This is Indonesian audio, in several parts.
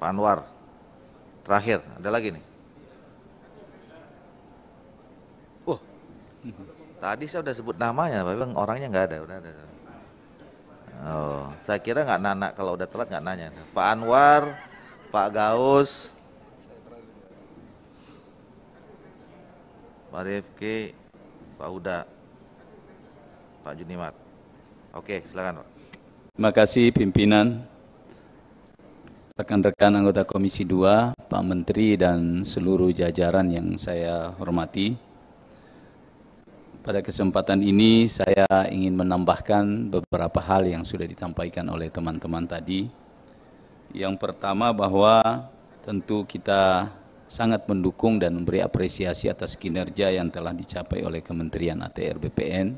Pak Anwar. Terakhir, ada lagi nih. Oh, tadi saya sudah sebut namanya, tapi orangnya nggak ada, udah ada. Oh, saya kira nggak nana kalau udah telat nggak nanya. Pak Anwar, Pak Gaus, Pak Rifki, Pak Huda, Pak Junimat. Oke, silakan Pak. Terima kasih pimpinan rekan-rekan anggota Komisi 2, Pak Menteri dan seluruh jajaran yang saya hormati. Pada kesempatan ini saya ingin menambahkan beberapa hal yang sudah ditampaikan oleh teman-teman tadi. Yang pertama bahwa tentu kita sangat mendukung dan memberi apresiasi atas kinerja yang telah dicapai oleh Kementerian ATR BPN.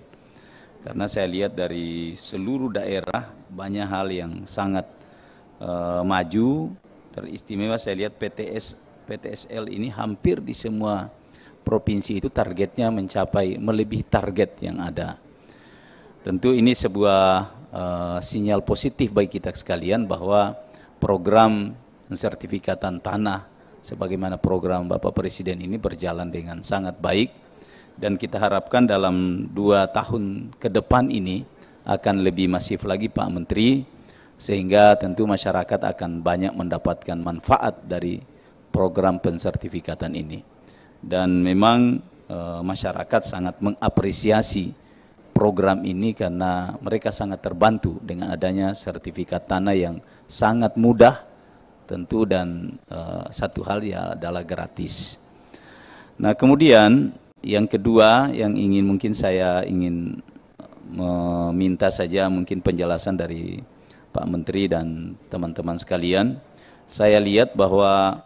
Karena saya lihat dari seluruh daerah banyak hal yang sangat uh, maju teristimewa saya lihat PTS PTSL ini hampir di semua provinsi itu targetnya mencapai melebihi target yang ada. Tentu ini sebuah uh, sinyal positif bagi kita sekalian bahwa program sertifikatan tanah sebagaimana program Bapak Presiden ini berjalan dengan sangat baik dan kita harapkan dalam dua tahun ke depan ini akan lebih masif lagi Pak Menteri sehingga tentu masyarakat akan banyak mendapatkan manfaat dari program pensertifikatan ini dan memang e, masyarakat sangat mengapresiasi program ini karena mereka sangat terbantu dengan adanya sertifikat tanah yang sangat mudah tentu dan e, satu hal ya adalah gratis. Nah, kemudian yang kedua yang ingin mungkin saya ingin eh, meminta saja mungkin penjelasan dari Pak Menteri dan teman-teman sekalian. Saya lihat bahwa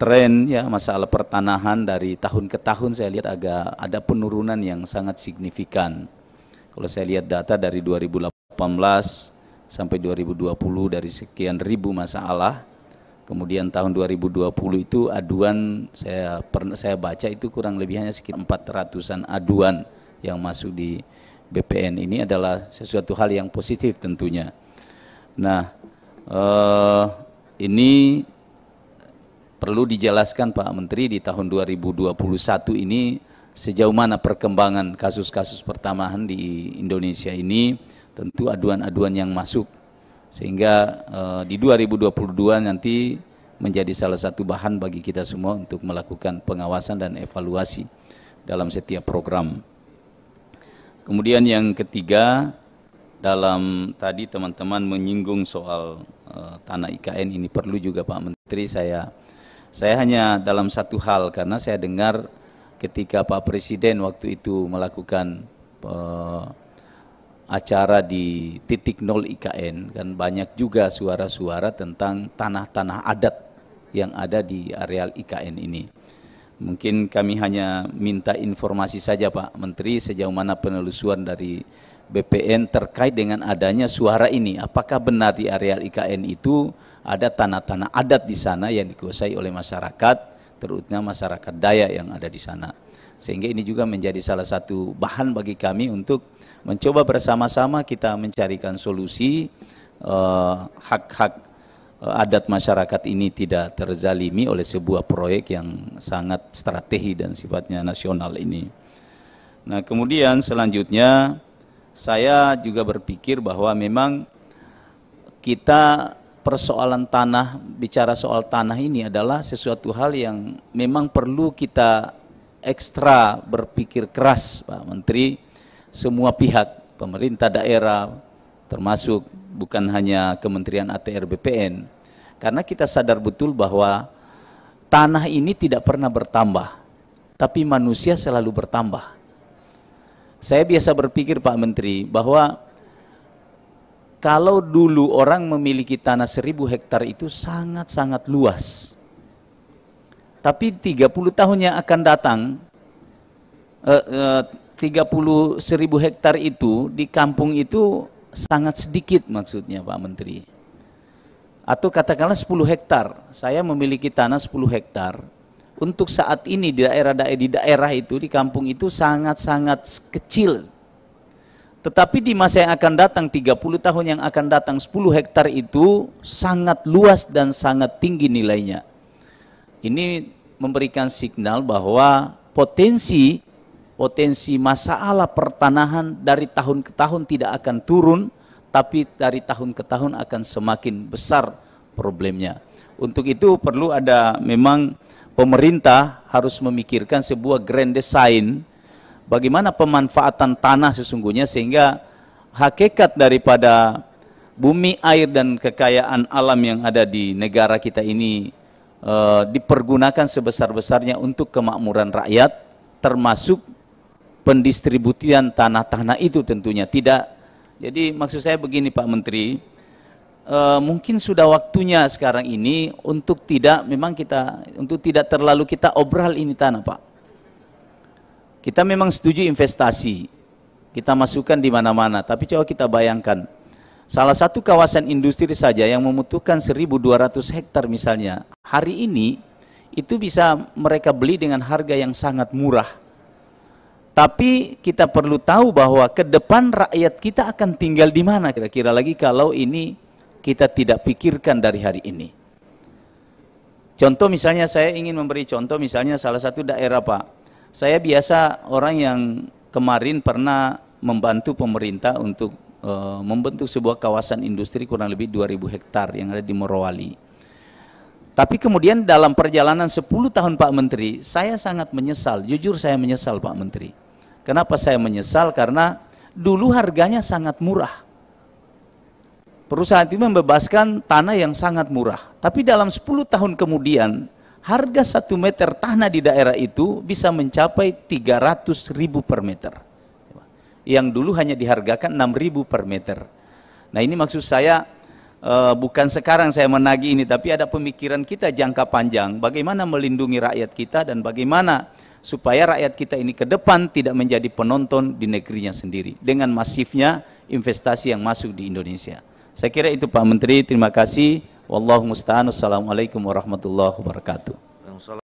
tren ya masalah pertanahan dari tahun ke tahun saya lihat agak ada penurunan yang sangat signifikan. Kalau saya lihat data dari 2018 sampai 2020 dari sekian ribu masalah, kemudian tahun 2020 itu aduan saya pernah saya baca itu kurang lebih hanya sekitar empat ratusan aduan yang masuk di BPN ini adalah sesuatu hal yang positif tentunya. Nah, eh, ini perlu dijelaskan Pak Menteri di tahun 2021 ini sejauh mana perkembangan kasus-kasus pertamahan di Indonesia ini tentu aduan-aduan yang masuk sehingga eh, di 2022 nanti menjadi salah satu bahan bagi kita semua untuk melakukan pengawasan dan evaluasi dalam setiap program. Kemudian yang ketiga dalam tadi teman-teman menyinggung soal uh, tanah IKN ini perlu juga Pak Menteri saya saya hanya dalam satu hal karena saya dengar ketika Pak Presiden waktu itu melakukan uh, acara di titik nol IKN kan banyak juga suara-suara tentang tanah-tanah adat yang ada di areal IKN ini. Mungkin kami hanya minta informasi saja Pak Menteri sejauh mana penelusuran dari BPN terkait dengan adanya suara ini. Apakah benar di areal IKN itu ada tanah-tanah adat di sana yang dikuasai oleh masyarakat, terutama masyarakat Dayak yang ada di sana. Sehingga ini juga menjadi salah satu bahan bagi kami untuk mencoba bersama-sama kita mencarikan solusi eh, hak-hak eh, adat masyarakat ini tidak terzalimi oleh sebuah proyek yang sangat strategi dan sifatnya nasional ini. Nah, kemudian selanjutnya saya juga berpikir bahwa memang kita persoalan tanah, bicara soal tanah ini adalah sesuatu hal yang memang perlu kita ekstra berpikir keras, Pak Menteri, semua pihak, pemerintah daerah, termasuk bukan hanya Kementerian ATR BPN, karena kita sadar betul bahwa tanah ini tidak pernah bertambah, tapi manusia selalu bertambah. Saya biasa berpikir Pak Menteri bahwa kalau dulu orang memiliki tanah seribu hektar itu sangat-sangat luas. Tapi 30 tahun yang akan datang, eh, eh, 30 seribu hektar itu di kampung itu sangat sedikit maksudnya Pak Menteri. Atau katakanlah 10 hektar. Saya memiliki tanah 10 hektar untuk saat ini di daerah-daerah di daerah itu di kampung itu sangat-sangat kecil. Tetapi di masa yang akan datang 30 tahun yang akan datang 10 hektar itu sangat luas dan sangat tinggi nilainya. Ini memberikan signal bahwa potensi potensi masalah pertanahan dari tahun ke tahun tidak akan turun tapi dari tahun ke tahun akan semakin besar problemnya. Untuk itu perlu ada memang pemerintah harus memikirkan sebuah grand design bagaimana pemanfaatan tanah sesungguhnya sehingga hakikat daripada bumi, air dan kekayaan alam yang ada di negara kita ini e, dipergunakan sebesar-besarnya untuk kemakmuran rakyat termasuk pendistribusian tanah-tanah itu tentunya tidak jadi maksud saya begini Pak Menteri e, mungkin sudah waktunya sekarang ini untuk tidak memang kita untuk tidak terlalu kita obral ini tanah Pak. Kita memang setuju investasi. Kita masukkan di mana-mana, tapi coba kita bayangkan salah satu kawasan industri saja yang membutuhkan 1200 hektar misalnya. Hari ini itu bisa mereka beli dengan harga yang sangat murah. Tapi kita perlu tahu bahwa ke depan rakyat kita akan tinggal di mana kira-kira lagi kalau ini kita tidak pikirkan dari hari ini. Contoh misalnya saya ingin memberi contoh misalnya salah satu daerah Pak. Saya biasa orang yang kemarin pernah membantu pemerintah untuk e, membentuk sebuah kawasan industri kurang lebih 2000 hektar yang ada di Morowali. Tapi kemudian dalam perjalanan 10 tahun Pak Menteri, saya sangat menyesal, jujur saya menyesal Pak Menteri. Kenapa saya menyesal? Karena dulu harganya sangat murah perusahaan itu membebaskan tanah yang sangat murah. Tapi dalam 10 tahun kemudian, harga satu meter tanah di daerah itu bisa mencapai 300 ribu per meter. Yang dulu hanya dihargakan 6 ribu per meter. Nah ini maksud saya, eh, bukan sekarang saya menagi ini, tapi ada pemikiran kita jangka panjang, bagaimana melindungi rakyat kita dan bagaimana supaya rakyat kita ini ke depan tidak menjadi penonton di negerinya sendiri dengan masifnya investasi yang masuk di Indonesia. Saya kira itu Pak Menteri, terima kasih. Wallahu musta'an. Assalamualaikum warahmatullahi wabarakatuh.